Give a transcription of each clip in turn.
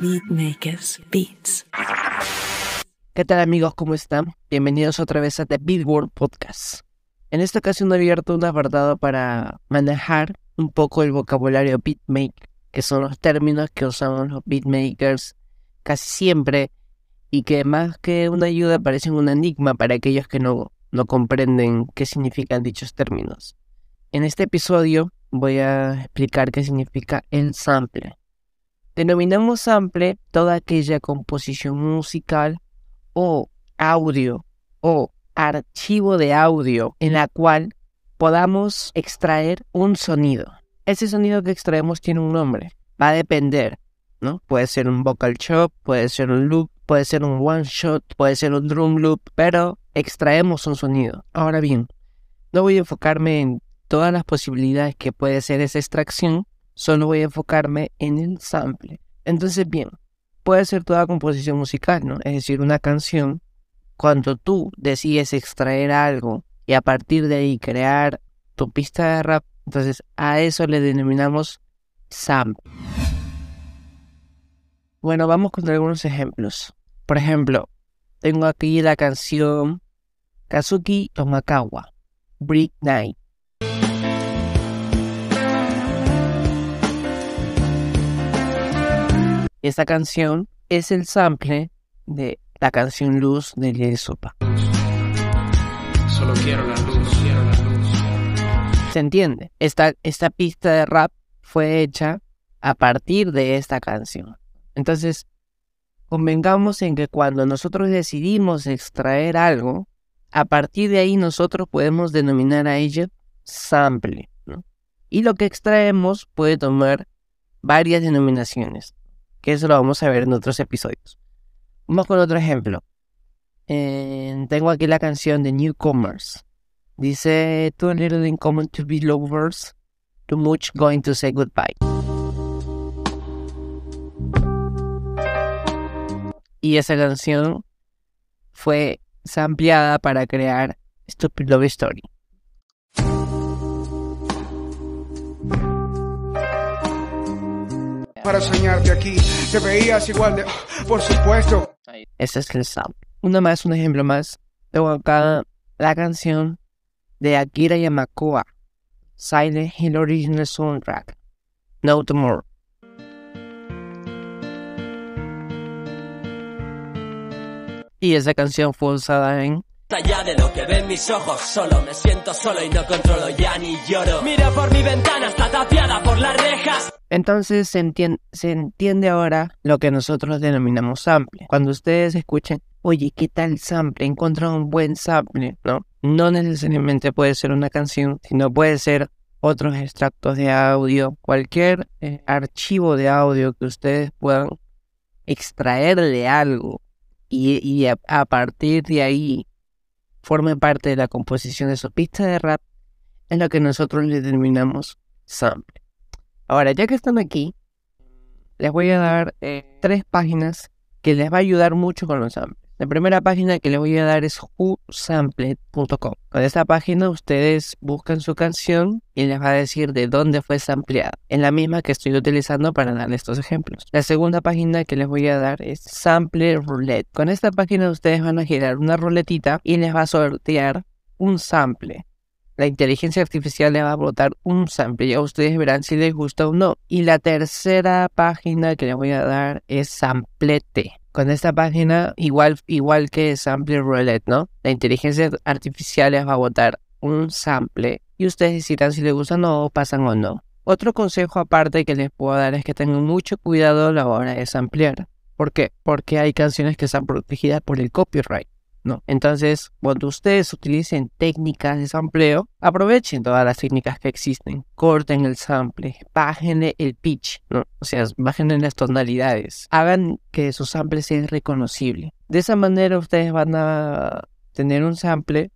Beatmakers Beats. ¿Qué tal amigos? ¿Cómo están? Bienvenidos otra vez a The Beat World Podcast. En esta ocasión he abierto un apartado para manejar un poco el vocabulario beatmaker, que son los términos que usamos los beatmakers casi siempre y que más que una ayuda parecen un enigma para aquellos que no, no comprenden qué significan dichos términos. En este episodio voy a explicar qué significa el sample, Denominamos sample toda aquella composición musical o audio o archivo de audio en la cual podamos extraer un sonido. Ese sonido que extraemos tiene un nombre. Va a depender, ¿no? Puede ser un vocal chop, puede ser un loop, puede ser un one shot, puede ser un drum loop, pero extraemos un sonido. Ahora bien, no voy a enfocarme en todas las posibilidades que puede ser esa extracción, solo voy a enfocarme en el sample. Entonces, bien, puede ser toda composición musical, ¿no? Es decir, una canción, cuando tú decides extraer algo y a partir de ahí crear tu pista de rap, entonces a eso le denominamos sample. Bueno, vamos con algunos ejemplos. Por ejemplo, tengo aquí la canción Kazuki Tomakawa, Break Night. Esta canción es el sample de la canción Luz de Lie Sopa. Solo quiero la luz, quiero la luz. Se entiende, esta, esta pista de rap fue hecha a partir de esta canción. Entonces, convengamos en que cuando nosotros decidimos extraer algo, a partir de ahí nosotros podemos denominar a ella sample. Y lo que extraemos puede tomar varias denominaciones eso lo vamos a ver en otros episodios. Vamos con otro ejemplo. Eh, tengo aquí la canción de Newcomers. Dice, too little in common to be lovers, too much going to say goodbye. Y esa canción fue ampliada para crear Stupid Love Story. Para soñarte aquí, te veías igual de... Por supuesto. Ese es el sound. Una más, un ejemplo más. Tengo acá la canción de Akira Yamakoa, Silent Hill Original Soundtrack, No Tomorrow. Y esa canción fue usada en Allá de lo que ven mis ojos, solo me siento solo y no controlo ya ni lloro. Mira por mi ventana, está tapiada por las rejas. Entonces se, entiende ahora lo que nosotros denominamos sample. Cuando ustedes escuchen, oye, ¿qué tal sample? Encuentran un buen sample, ¿no? No necesariamente puede ser una canción, sino puede ser otros extractos de audio, cualquier eh, archivo de audio que ustedes puedan extraerle algo y, a partir de ahí forme parte de la composición de su pista de rap, en lo que nosotros le denominamos sample. Ahora, ya que están aquí, les voy a dar eh, tres páginas que les va a ayudar mucho con los samples. La primera página que les voy a dar es whosampled.com. Con esta página ustedes buscan su canción y les va a decir de dónde fue sampleada. En la misma que estoy utilizando para dar estos ejemplos. La segunda página que les voy a dar es Sample Roulette. Con esta página ustedes van a girar una ruletita y les va a sortear un sample la inteligencia artificial les va a brotar un sample. Ya ustedes verán si les gusta o no. Y la tercera página que les voy a dar es Samplete con esta página, igual, igual que Sample Roulette, ¿no? La inteligencia artificial les va a votar un sample y ustedes decidirán si les gustan o pasan o no. Otro consejo aparte que les puedo dar es que tengan mucho cuidado a la hora de samplear. ¿Por qué? Porque hay canciones que están protegidas por el copyright. ¿no? Entonces, cuando ustedes utilicen técnicas de sampleo, aprovechen todas las técnicas que existen, corten el sample, bájenle el pitch, ¿no? O sea, bájenle las tonalidades, hagan que su sample sea reconocible. De esa manera ustedes van a tener un sample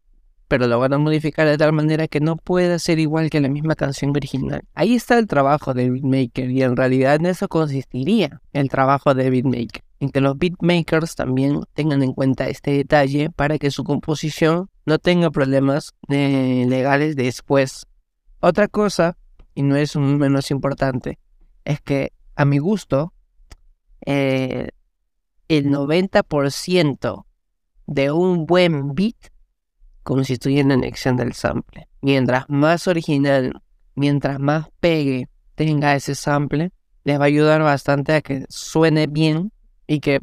pero lo van a modificar de tal manera que no pueda ser igual que la misma canción original. Ahí está el trabajo del beatmaker y en realidad en eso consistiría el trabajo de beatmaker en que los beatmakers también tengan en cuenta este detalle para que su composición no tenga problemas eh, legales después. Otra cosa, y no es menos importante, es que a mi gusto, eh, el 90% de un buen beat constituye en la anexión del sample. Mientras más original, mientras más pegue tenga ese sample, les va a ayudar bastante a que suene bien y que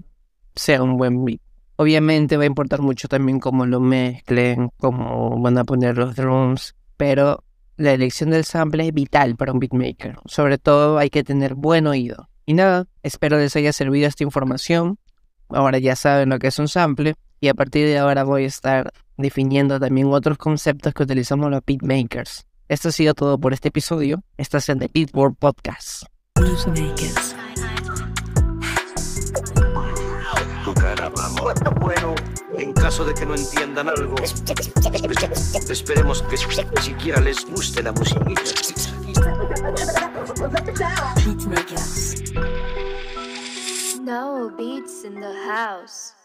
sea un buen beat. Obviamente va a importar mucho también cómo lo mezclen, cómo van a poner los drums, pero la elección del sample es vital para un beatmaker. Sobre todo hay que tener buen oído. Y nada, espero les haya servido esta información. Ahora ya saben lo que es un sample y a partir de ahora voy a estar definiendo también otros conceptos que utilizamos los beatmakers. Esto ha sido todo por este episodio. Estás en The Beatboard Podcast. bueno. En caso de que no entiendan algo, esperemos que siquiera les guste la musiquita. No beats in the house.